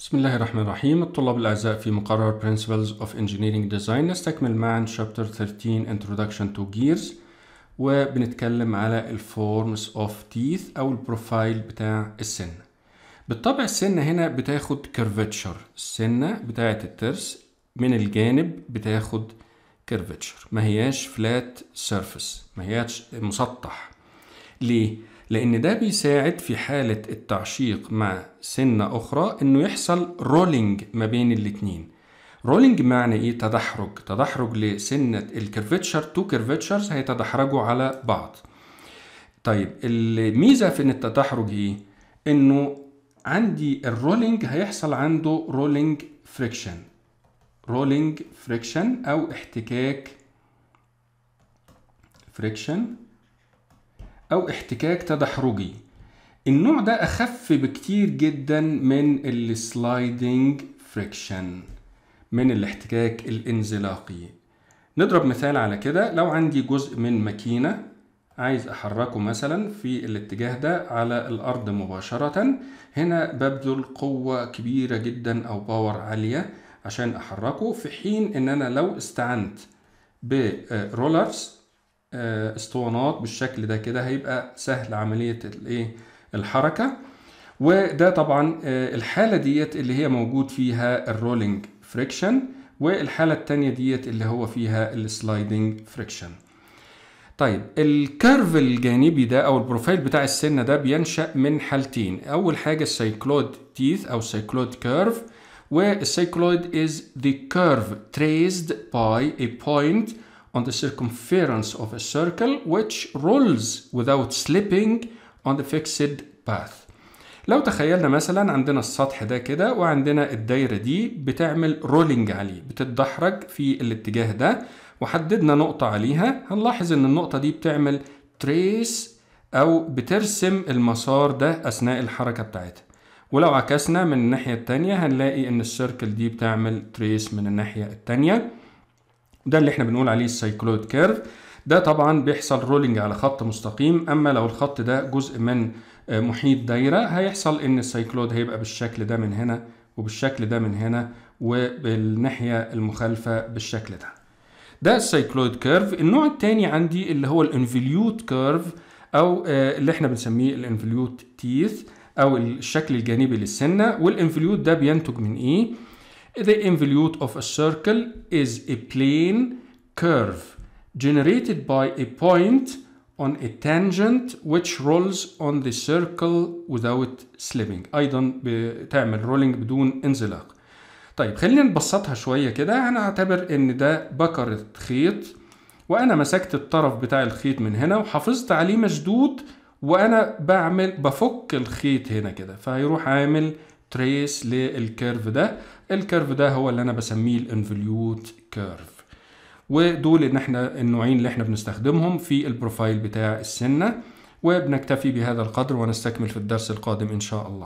بسم الله الرحمن الرحيم الطلاب الأعزاء في مقرر Principles of Engineering Design نستكمل معا Chapter 13 Introduction to Gears وبنتكلم على الفورمز اوف تيث أو البروفايل بتاع السن بالطبع السنة هنا بتاخد كيرفتشر السنة بتاعة الترس من الجانب بتاخد كيرفتشر ما هياش فلات سيرفيس ما هياش مسطح ليه؟ لأن ده بيساعد في حالة التعشيق مع سنة أخرى إنه يحصل رولينج ما بين الاتنين رولينج معنى إيه تدحرج تدحرج لسنة الكيرفتشر تو كيرفتشرز هيتدحرجوا على بعض طيب الميزة في إن التدحرج إيه إنه عندي الرولينج هيحصل عنده رولينج فريكشن رولينج فريكشن أو احتكاك فريكشن أو احتكاك تدحرجي النوع ده أخف بكتير جدا من السلايدنج فريكشن من الاحتكاك الانزلاقي نضرب مثال على كده لو عندي جزء من ماكينة عايز أحركه مثلا في الاتجاه ده على الأرض مباشرة هنا ببذل قوة كبيرة جدا أو باور عالية عشان أحركه في حين إن أنا لو استعنت برولرز آه، اسطوانات بالشكل ده كده هيبقى سهل عملية الايه الحركة وده طبعا آه، الحالة ديت اللي هي موجود فيها الرولينج فريكشن والحالة التانية ديت اللي هو فيها السلايدنج فريكشن طيب الكيرف الجانبي ده او البروفايل بتاع السنة ده بينشأ من حالتين اول حاجة السايكلود تيث او سايكلود كيرف والسايكلود is the curve traced by a point on the circumference of a circle which rolls without slipping on the fixed path لو تخيلنا مثلا عندنا السطح ده كده وعندنا الدايره دي بتعمل رولينج عليه بتتدحرج في الاتجاه ده وحددنا نقطه عليها هنلاحظ ان النقطه دي بتعمل تريس او بترسم المسار ده اثناء الحركه بتاعتها ولو عكسنا من الناحيه التانية هنلاقي ان السيركل دي بتعمل تريس من الناحيه التانية وده اللي احنا بنقول عليه السايكلويد كيرف ده طبعا بيحصل رولينج على خط مستقيم اما لو الخط ده جزء من آه، محيط دايره هيحصل ان السايكلود هيبقى بالشكل ده من هنا وبالشكل ده من هنا وبالناحيه المخالفه بالشكل ده ده السايكلويد كيرف النوع الثاني عندي اللي هو الانفليوت كيرف او آه، اللي احنا بنسميه الانفليوت تيث او الشكل الجانبي للسنه والانفليوت ده بينتج من ايه The involute of a circle is a plane curve generated by a point on a tangent which rolls on the circle without slipping ايضا بتعمل رولينج بدون انزلاق طيب خلينا نبسطها شويه كده انا اعتبر ان ده بكره خيط وانا مسكت الطرف بتاع الخيط من هنا وحافظت عليه مشدود وانا بعمل بفك الخيط هنا كده فهيروح عامل تريس للكيرف ده الكيرف ده هو اللي انا بسميه الانفوليوت كيرف ودول ان احنا النوعين اللي احنا بنستخدمهم في البروفايل بتاع السنه وبنكتفي بهذا القدر ونستكمل في الدرس القادم ان شاء الله